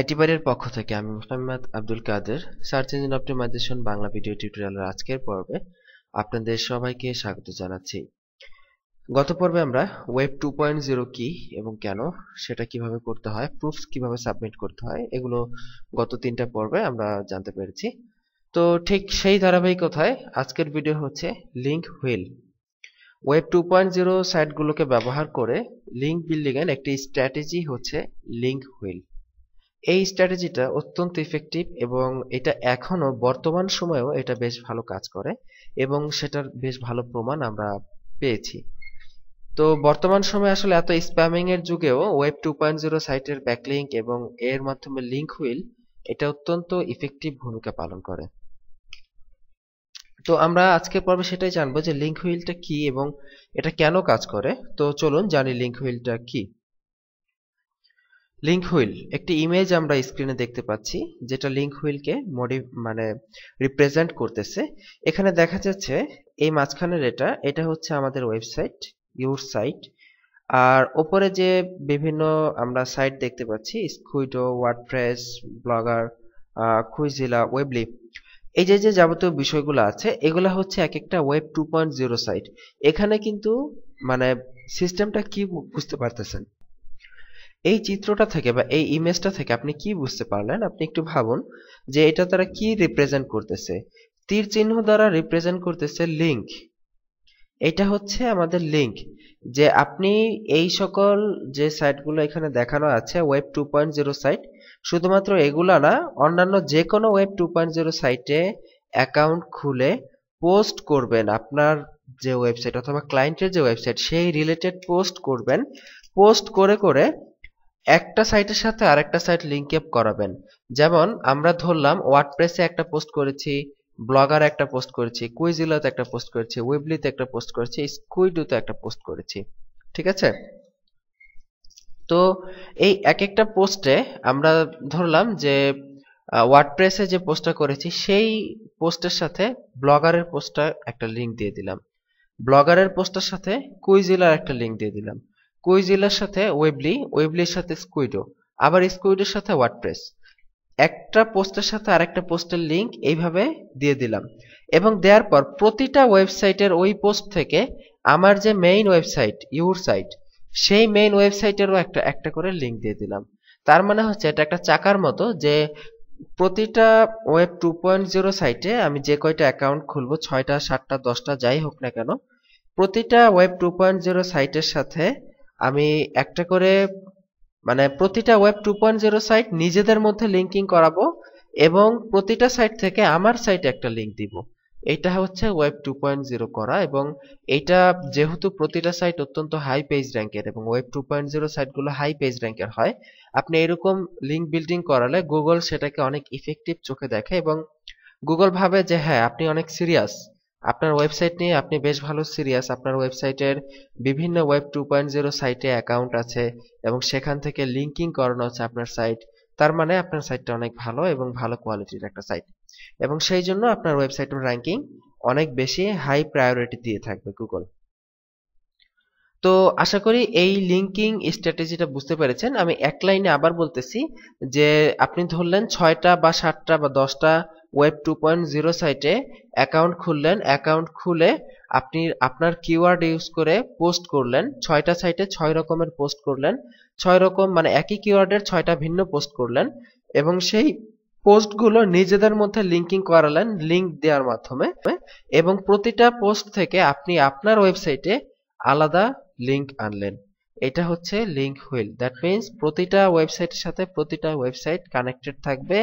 আইটিবারের পক্ষ থেকে আমি Mohammad Abdul Kader search engine optimisation Bangla video টিউটোরিয়ালের আজকের পর্বে আপনাদের সবাইকে স্বাগত জানাচ্ছি গত পর্বে আমরা ওয়েব টু পয়েন্ট জিরো কি এবং কেন সেটা কিভাবে করতে হয় প্রুফস কিভাবে সাবমিট করতে হয় এগুলো গত তিনটা পর্বে আমরা জানতে পেরেছি তো ঠিক সেই ধারাবাহিকতায় আজকের ভিডিও হচ্ছে link wheel web two point zero সাইটগুলোকে ব্যবহার করে লিঙ্ক বিল্ডিংয়ের একটি স্ট্র্যাটেজি হচ্ছে লিঙ্ক হুইল এই স্ট্র্যাটেজিটা অত্যন্ত ইফেক্টিভ এবং এটা এখনও বর্তমান সময়েও এটা বেশ ভালো কাজ করে এবং সেটার বেশ ভালো প্রমাণ আমরা পেয়েছি তো বর্তমান সময়ে আসলে এত স্প্যামিং এর যুগেও ওয়েব টু পয়েন্ট জিরো সাইটের ব্যাকলিঙ্ক এবং এর মাধ্যমে লিঙ্ক হুইল এটা অত্যন্ত ইফেক্টিভ ভূমিকা পালন করে তো আমরা আজকের পর্বে সেটাই জানবো যে লিঙ্ক হুইলটা কি এবং এটা কেন কাজ করে তো চলুন জানি লিঙ্ক হুইলটা কি লিঙ্ক হুইল একটি ইমেজ আমরা স্ক্রিনে দেখতে পাচ্ছি যেটা লিঙ্ক হুইলকে মডি মানে রিপ্রেজেন্ট করতেছে এখানে দেখা যাচ্ছে এই মাঝখানের এটা এটা হচ্ছে আমাদের ওয়েবসাইট ইউর সাইট আর ওপরে যে বিভিন্ন আমরা সাইট দেখতে পাচ্ছি Squidoo WordPress Blogger Quizilla Weebly এই যে যে যাবতীয় বিষয়গুলো আছে এগুলো হচ্ছে এক একটা web two point zero site এখানে কিন্তু মানে সিস্টেমটা কি বুঝতে পারতেছেন এই চিত্রটা থেকে বা এই ইমেজটা থেকে আপনি কি বুঝতে পারলেন আপনি একটু ভাবুন যে এটা তারা কি রিপ্রেজেন্ট করতেছে তীর চিহ্ন দ্বারা রিপ্রেজেন্ট করতেছে লিঙ্ক এটা হচ্ছে আমাদের লিঙ্ক যে আপনি এই সকল যে সাইটগুলো এখানে দেখানো আছে web two point zero site শুধুমাত্র এগুলা না অন্যান্য যে কোনো ওয়েব টু পয়েন্ট জিরো সাইটে অ্যাকাউন্ট খুলে পোস্ট করবেন আপনার যে ওয়েবসাইট অথবা ক্লায়েন্টের যে ওয়েবসাইট সেই রিলেটেড পোস্ট করবেন পোস্ট করে করে একটা সাইটের সাথে আরেকটা সাইট লিঙ্ক আপ করাবেন যেমন আমরা ধরলাম ওয়ার্ডপ্রেসে একটা পোস্ট করেছি ব্লগার একটা পোস্ট করেছি কুইজিলাতে একটা পোস্ট করেছি ওয়েবলিতে একটা পোস্ট করেছি স্কুইডুতে একটা পোস্ট করেছি ঠিক আছে তো এই এক একটা পোস্টে আমরা ধরলাম যে ওয়ার্ডপ্রেসে যে পোস্টটা করেছি সেই পোস্টের সাথে ব্লগারের পোস্টটা একটা লিঙ্ক দিয়ে দিলাম ব্লগারের পোস্টের সাথে কুইজিলার একটা লিঙ্ক দিয়ে দিলাম কুইজিলার সাথে ওয়েবলি ওয়েবলির সাথে স্কুইডো আবার স্কুইডের সাথে ওয়ার্ডপ্রেস একটা পোস্টের সাথে আরেকটা পোস্টের লিঙ্ক এইভাবে দিয়ে দিলাম এবং দেওয়ার পর প্রতিটা ওয়েবসাইটের ওই পোস্ট থেকে আমার যে মেইন ওয়েবসাইট ইউর সাইট সেই মেইন ওয়েবসাইটেরও একটা একটা করে লিঙ্ক দিয়ে দিলাম তার মানে হচ্ছে এটা একটা চাকার মতো যে প্রতিটা ওয়েব টু পয়েন্ট জিরো সাইটে আমি যে কয়টা অ্যাকাউন্ট খুলবো ছয়টা সাতটা দশটা যাই হোক না কেন প্রতিটা ওয়েব টু পয়েন্ট জিরো সাইটের সাথে আমি একটা করে মানে প্রতিটা web two point zero site নিজেদের মধ্যে লিঙ্কিং করাবো এবং প্রতিটা সাইট থেকে আমার সাইটে একটা লিঙ্ক দিব এটা হচ্ছে ওয়েব টু পয়েন্ট জিরো করা এবং এটা যেহেতু প্রতিটা সাইট অত্যন্ত হাই পেজ র্যাঙ্কের এবং ওয়েব টু পয়েন্ট জিরো সাইটগুলো হাই পেজ র্যাঙ্কের হয় আপনি এরকম লিঙ্ক বিল্ডিং করালে গুগল সেটাকে অনেক ইফেক্টিভ চোখে দেখে এবং গুগল ভাবে যে হ্যাঁ আপনি অনেক সিরিয়াস আপনার ওয়েবসাইট নিয়ে আপনি বেশ ভালো সিরিয়াস আপনার ওয়েবসাইটের বিভিন্ন ওয়েব টু পয়েন্ট জিরো সাইটে অ্যাকাউন্ট আছে এবং সেখান থেকে লিঙ্কিং করানো আছে আপনার সাইট তার মানে আপনার সাইটটা অনেক ভালো এবং ভালো কোয়ালিটির একটা সাইট এবং সেই জন্য আপনার ওয়েবসাইটের র্যাঙ্কিং অনেক বেশি হাই প্রায়োরিটি দিয়ে থাকবে গুগল তো আশা করি এই লিঙ্কিং স্ট্র্যাটেজিটা বুঝতে পেরেছেন আমি এক লাইনে আবার বলতেছি যে আপনি ধরলেন ছয়টা বা সাতটা বা দশটা ওয়েব টু পয়েন্ট জিরো সাইটে অ্যাকাউন্ট খুললেন অ্যাকাউন্ট খুলে আপনি আপনার কিওয়ার্ড ইউজ করে পোস্ট করলেন ছয়টা সাইটে ছয় রকমের পোস্ট করলেন ছয় রকম মানে একই কিওয়ার্ডের ছয়টা ভিন্ন পোস্ট করলেন এবং সেই পোস্টগুলো নিজেদের মধ্যে লিঙ্কিং করালেন লিঙ্ক দেওয়ার মাধ্যমে এবং প্রতিটা পোস্ট থেকে আপনি আপনার ওয়েবসাইটে আলাদা লিঙ্ক আনলেন এটা হচ্ছে লিঙ্ক হুইল দ্যাট মিনস প্রতিটা ওয়েবসাইটের সাথে প্রতিটা ওয়েবসাইট কানেক্টেড থাকবে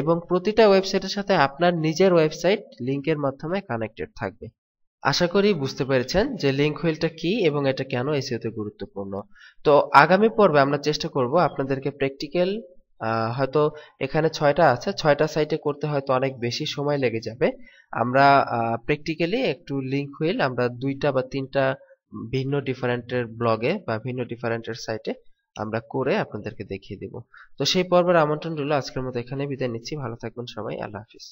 এবং প্রতিটা ওয়েবসাইটের সাথে আপনার নিজের ওয়েবসাইট লিঙ্কের মাধ্যমে কানেক্টেড থাকবে আশা করি বুঝতে পেরেছেন যে লিঙ্ক হুইলটা কি এবং এটা কেন এসিওতে গুরুত্বপূর্ণ তো আগামী পর্বে আমরা চেষ্টা করব আপনাদেরকে প্র্যাকটিক্যাল হয়তো এখানে ছয়টা আছে ছয়টা সাইটে করতে হয়তো অনেক বেশি সময় লেগে যাবে আমরা প্র্যাকটিক্যালি একটু লিঙ্ক হুইল আমরা দুইটা বা তিনটা ভিন্ন ডিফারেন্টের ব্লগে বা ভিন্ন ডিফারেন্টের সাইটে আমরা করে আপনাদেরকে দেখিয়ে দেব তো সেই পর্বের আমন্ত্রণ রইল আজকের মতো এখানে বিদায় নিচ্ছি ভালো থাকবেন সবাই আল্লাহ হাফিজ